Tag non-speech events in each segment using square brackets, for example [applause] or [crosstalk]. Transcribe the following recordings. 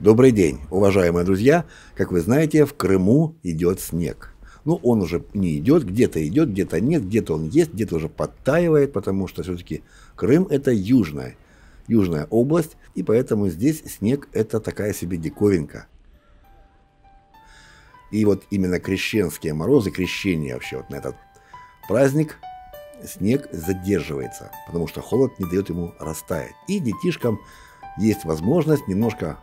Добрый день, уважаемые друзья. Как вы знаете, в Крыму идет снег. Ну, он уже не идет, где-то идет, где-то нет, где-то он есть, где-то уже подтаивает, потому что все-таки Крым – это южная, южная область, и поэтому здесь снег – это такая себе диковинка. И вот именно крещенские морозы, крещение вообще вот на этот праздник, снег задерживается, потому что холод не дает ему растаять. И детишкам есть возможность немножко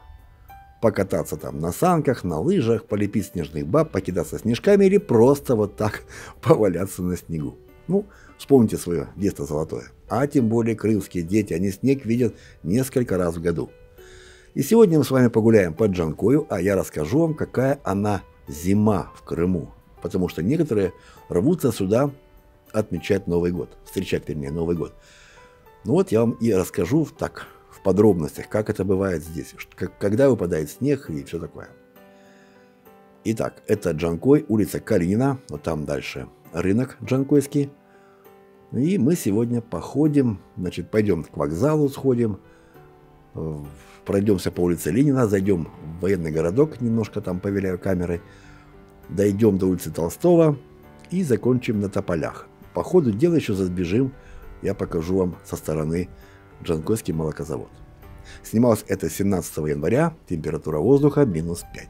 покататься там на санках, на лыжах, полепить снежных баб, покидаться снежками или просто вот так [laughs] поваляться на снегу. Ну, вспомните свое детство золотое. А тем более крымские дети, они снег видят несколько раз в году. И сегодня мы с вами погуляем по Джанкою, а я расскажу вам, какая она зима в Крыму. Потому что некоторые рвутся сюда отмечать Новый год, встречать, вернее, Новый год. Ну вот я вам и расскажу так, подробностях, как это бывает здесь, как, когда выпадает снег и все такое. Итак, это Джанкой, улица Калинина, вот там дальше рынок Джанкойский. И мы сегодня походим, значит, пойдем к вокзалу, сходим, э, пройдемся по улице Ленина, зайдем в военный городок, немножко там повеляю камерой, дойдем до улицы Толстого и закончим на Тополях. По ходу дела еще забежим, я покажу вам со стороны Джанкойский молокозавод. Снималось это 17 января, температура воздуха минус 5.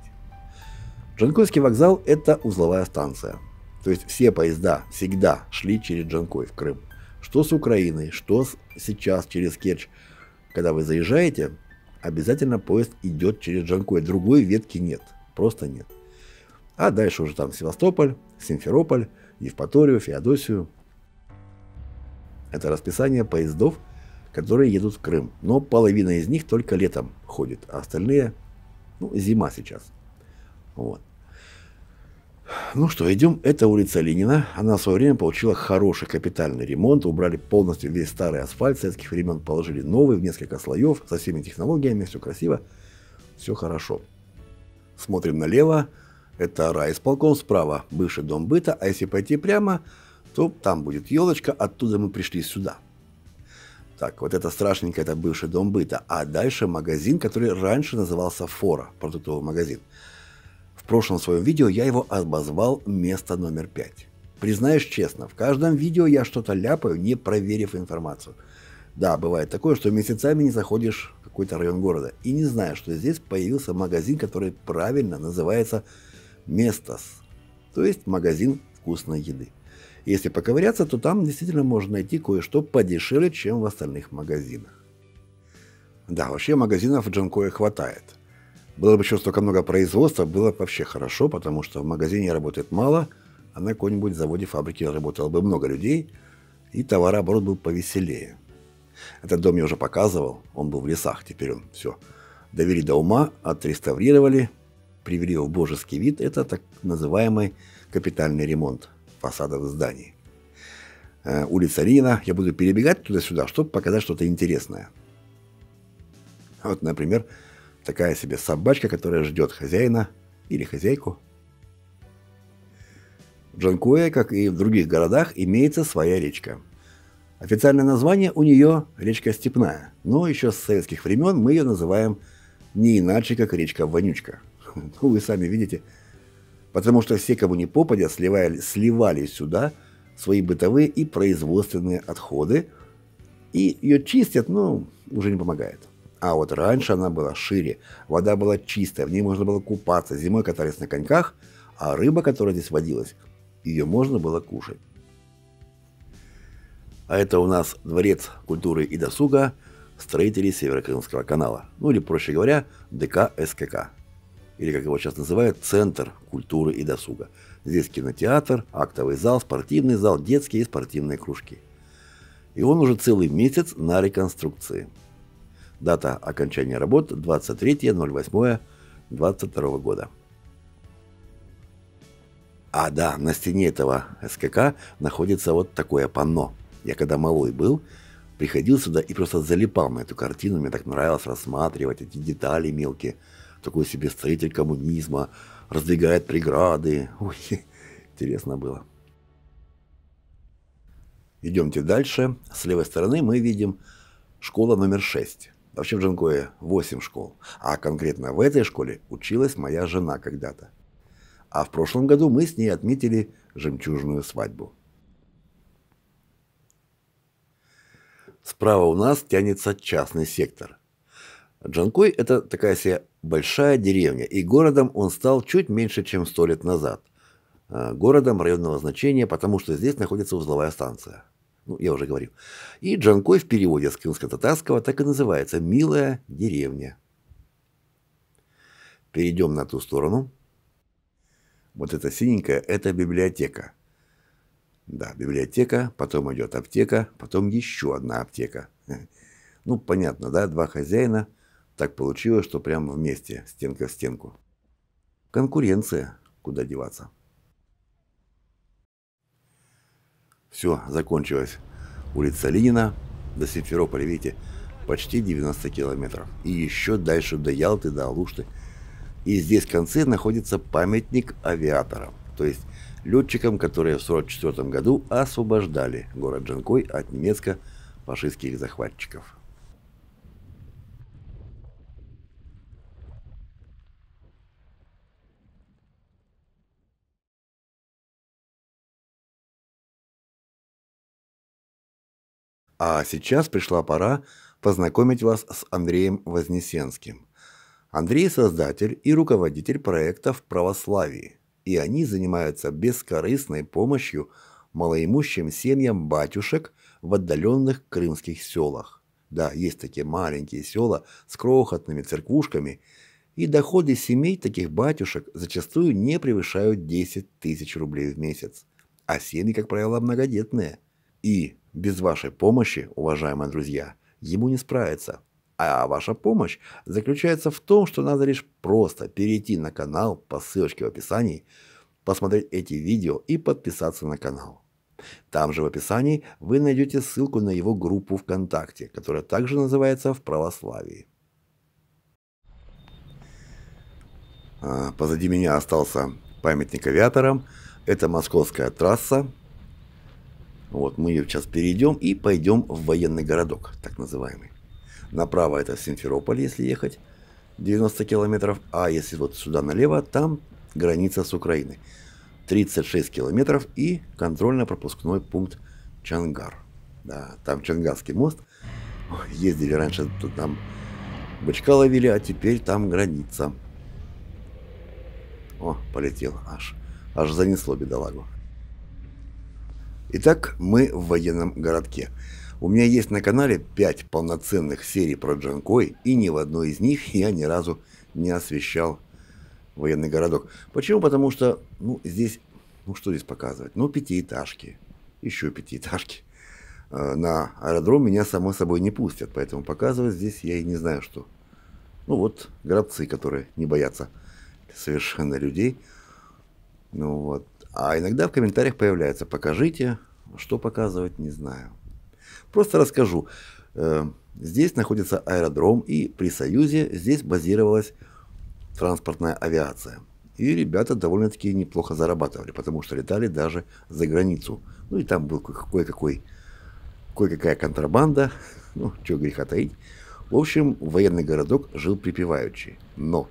Джанкойский вокзал – это узловая станция. То есть все поезда всегда шли через Джанкой в Крым. Что с Украиной, что с, сейчас через Керчь. Когда вы заезжаете, обязательно поезд идет через Джанкой. Другой ветки нет, просто нет. А дальше уже там Севастополь, Симферополь, Евпаторию, Феодосию. Это расписание поездов – которые едут в Крым. Но половина из них только летом ходит, а остальные, ну, зима сейчас. Вот. Ну что, идем. Это улица Ленина. Она в свое время получила хороший капитальный ремонт. Убрали полностью весь старый асфальт советских времен, положили новый в несколько слоев, со всеми технологиями, все красиво, все хорошо. Смотрим налево. Это райисполком справа, бывший дом быта. А если пойти прямо, то там будет елочка. Оттуда мы пришли сюда. Так, вот это страшненько, это бывший дом быта. А дальше магазин, который раньше назывался Фора, продуктовый магазин. В прошлом своем видео я его обозвал место номер пять. Признаешь честно, в каждом видео я что-то ляпаю, не проверив информацию. Да, бывает такое, что месяцами не заходишь в какой-то район города и не знаешь, что здесь появился магазин, который правильно называется «Местос», то есть магазин вкусной еды. Если поковыряться, то там действительно можно найти кое-что подешевле, чем в остальных магазинах. Да, вообще магазинов в Джанкое хватает. Было бы еще столько много производства, было бы вообще хорошо, потому что в магазине работает мало, а на какой-нибудь заводе фабрики работало бы много людей, и товарооборот был повеселее. Этот дом я уже показывал, он был в лесах, теперь он все довели до ума, отреставрировали, привели в божеский вид, это так называемый капитальный ремонт – фасадов зданий. Э, улица Рина. Я буду перебегать туда-сюда, чтобы показать что-то интересное. Вот, например, такая себе собачка, которая ждет хозяина или хозяйку. В Джанкуэ, как и в других городах, имеется своя речка. Официальное название у нее речка Степная, но еще с советских времен мы ее называем не иначе, как речка Вонючка. [laughs] Ну, вы сами видите, потому что все, кому не попадя, сливали, сливали сюда свои бытовые и производственные отходы, и ее чистят, но ну, уже не помогает. А вот раньше она была шире, вода была чистая, в ней можно было купаться, зимой катались на коньках, а рыба, которая здесь водилась, ее можно было кушать. А это у нас Дворец культуры и досуга, строителей Северокрымского канала, ну или, проще говоря, ДК СКК или как его сейчас называют, Центр культуры и досуга. Здесь кинотеатр, актовый зал, спортивный зал, детские и спортивные кружки. И он уже целый месяц на реконструкции. Дата окончания работ 23.08.22 года. А да, на стене этого СКК находится вот такое панно. Я когда малой был, приходил сюда и просто залипал на эту картину. Мне так нравилось рассматривать эти детали мелкие – такой себе строитель коммунизма, раздвигает преграды. Ой, [laughs] интересно было. Идемте дальше. С левой стороны мы видим школа номер 6. Вообще в Джанкое 8 школ, а конкретно в этой школе училась моя жена когда-то. А в прошлом году мы с ней отметили жемчужную свадьбу. Справа у нас тянется частный сектор. Джанкой – это такая себе большая деревня, и городом он стал чуть меньше, чем сто лет назад. А, городом районного значения, потому что здесь находится узловая станция. Ну, я уже говорил. И Джанкой в переводе с крымско-татарского так и называется «Милая деревня». Перейдем на ту сторону. Вот эта синенькая это библиотека. Да, библиотека, потом идет аптека, потом еще одна аптека. [laughs] Ну, понятно, да, два хозяина – так получилось, что прямо вместе, стенка в стенку. Конкуренция, куда деваться. Все, закончилось. Улица Ленина до Симферополя, видите, почти 90 километров. И еще дальше до Ялты, до Алушты. И здесь в конце находится памятник авиаторам, то есть летчикам, которые в 1944 году освобождали город Джанкой от немецко-фашистских захватчиков. А сейчас пришла пора познакомить вас с Андреем Вознесенским. Андрей – создатель и руководитель проекта «В православии», и они занимаются бескорыстной помощью малоимущим семьям батюшек в отдаленных крымских селах. Да, есть такие маленькие села с крохотными церквушками, и доходы семей таких батюшек зачастую не превышают 10 тысяч рублей в месяц. А семьи, как правило, многодетные. И без вашей помощи, уважаемые друзья, ему не справиться. А ваша помощь заключается в том, что надо лишь просто перейти на канал по ссылочке в описании, посмотреть эти видео и подписаться на канал. Там же в описании вы найдете ссылку на его группу ВКонтакте, которая также называется «В православии». А, позади меня остался памятник авиаторам. Это московская трасса, вот, мы ее сейчас перейдем и пойдем в военный городок, так называемый. Направо это Симферополь, если ехать, 90 километров, а если вот сюда налево, там граница с Украиной. 36 километров и контрольно-пропускной пункт Чангар. Да, там Чангарский мост. Ездили раньше, тут там бычка ловили, а теперь там граница. О, полетел аж. Аж занесло бедолагу. Итак, мы в военном городке. У меня есть на канале 5 полноценных серий про Джанкой, и ни в одной из них я ни разу не освещал военный городок. Почему? Потому что, ну, здесь, ну, что здесь показывать? Ну, пятиэтажки, еще пятиэтажки. Э, на аэродром меня, само собой, не пустят, поэтому показывать здесь я и не знаю, что. Ну, вот, гробцы, которые не боятся совершенно людей. Ну, вот. А иногда в комментариях появляется «покажите», что показывать, не знаю. Просто расскажу. Э, здесь находится аэродром, и при Союзе здесь базировалась транспортная авиация. И ребята довольно-таки неплохо зарабатывали, потому что летали даже за границу. Ну и там был кое-какой, кое-какая контрабанда, ну, чего греха таить. В общем, военный городок жил припеваючи. Но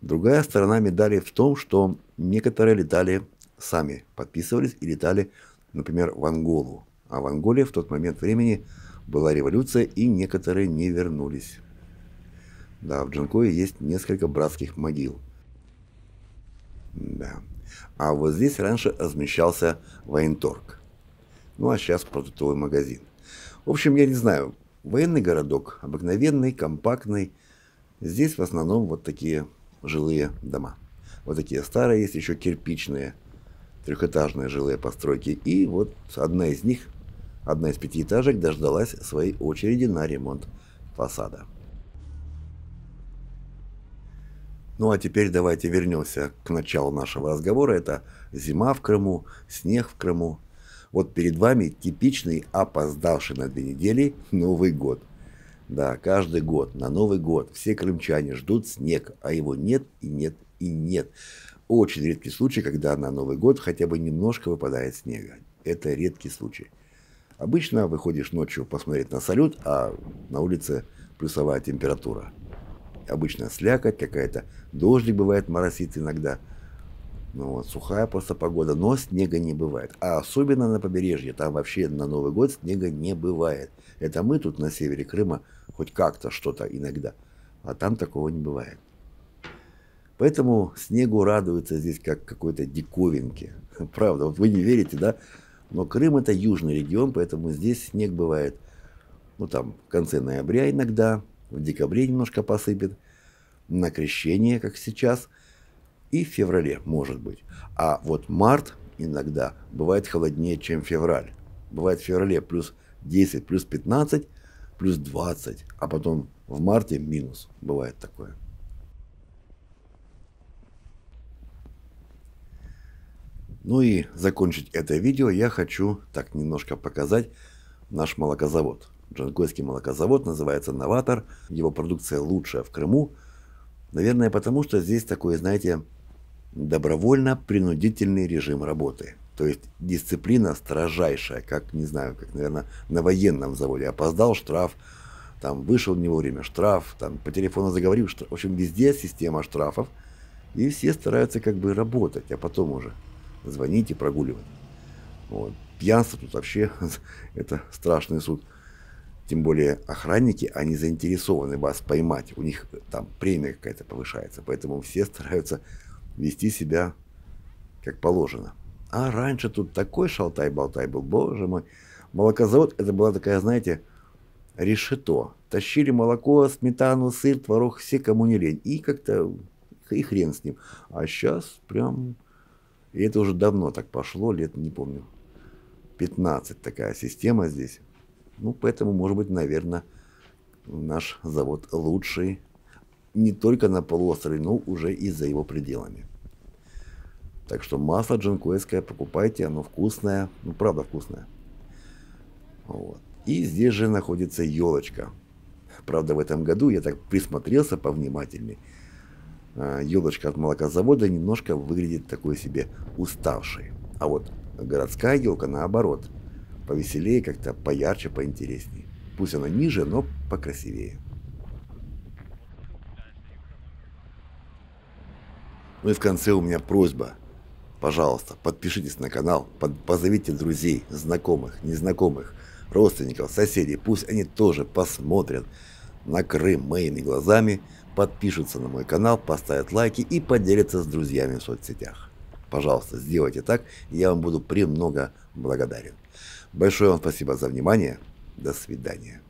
другая сторона медали в том, что некоторые летали сами подписывались и летали, например, в Анголу. А в Анголе в тот момент времени была революция, и некоторые не вернулись. Да, в Джанкое есть несколько братских могил. Да. А вот здесь раньше размещался военторг. Ну а сейчас продуктовый магазин. В общем, я не знаю, военный городок, обыкновенный, компактный. Здесь в основном вот такие жилые дома. Вот такие старые есть, еще кирпичные трехэтажные жилые постройки. И вот одна из них, одна из пятиэтажек, дождалась своей очереди на ремонт фасада. Ну а теперь давайте вернемся к началу нашего разговора. Это зима в Крыму, снег в Крыму. Вот перед вами типичный опоздавший на две недели Новый год. Да, каждый год, на Новый год все крымчане ждут снег, а его нет и нет и нет. Очень редкий случай, когда на Новый год хотя бы немножко выпадает снега. Это редкий случай. Обычно выходишь ночью посмотреть на салют, а на улице плюсовая температура. Обычно слякоть какая-то, дождик бывает, моросит иногда. Ну вот, сухая просто погода, но снега не бывает. А особенно на побережье, там вообще на Новый год снега не бывает. Это мы тут на севере Крыма хоть как-то что-то иногда, а там такого не бывает. Поэтому снегу радуются здесь как какой-то диковинке. [laughs] Правда, вот вы не верите, да? Но Крым это южный регион, поэтому здесь снег бывает, ну там, в конце ноября иногда, в декабре немножко посыпет, на крещение, как сейчас, и в феврале, может быть. А вот март иногда бывает холоднее, чем февраль. Бывает в феврале плюс 10, плюс 15, плюс 20, а потом в марте минус. Бывает такое. Ну и закончить это видео я хочу так немножко показать наш молокозавод. Джангойский молокозавод называется «Новатор». Его продукция лучшая в Крыму. Наверное, потому что здесь такой, знаете, добровольно-принудительный режим работы. То есть дисциплина строжайшая, как, не знаю, как, наверное, на военном заводе. Опоздал штраф, там вышел не вовремя штраф, там по телефону заговорил штраф. В общем, везде система штрафов. И все стараются как бы работать, а потом уже звонить и прогуливать. Вот. Пьянство тут вообще [laughs] это страшный суд. Тем более охранники, они заинтересованы вас поймать. У них там премия какая-то повышается. Поэтому все стараются вести себя как положено. А раньше тут такой шалтай-болтай был, боже мой. Молокозавод это была такая, знаете, решето. Тащили молоко, сметану, сыр, творог, все, кому не лень. И как-то и хрен с ним. А сейчас прям и это уже давно так пошло, лет, не помню, 15 такая система здесь. Ну, поэтому, может быть, наверное, наш завод лучший не только на полуострове, но уже и за его пределами. Так что масло джанкойское покупайте, оно вкусное, ну правда вкусное. Вот. И здесь же находится елочка. Правда, в этом году я так присмотрелся повнимательнее – елочка э, от молокозавода немножко выглядит такой себе уставшей. А вот городская елка наоборот, повеселее, как-то поярче, поинтереснее. Пусть она ниже, но покрасивее. Ну и в конце у меня просьба. Пожалуйста, подпишитесь на канал, под, позовите друзей, знакомых, незнакомых, родственников, соседей. Пусть они тоже посмотрят на Крым моими глазами – подпишутся на мой канал, поставят лайки и поделятся с друзьями в соцсетях. Пожалуйста, сделайте так, я вам буду премного благодарен. Большое вам спасибо за внимание. До свидания.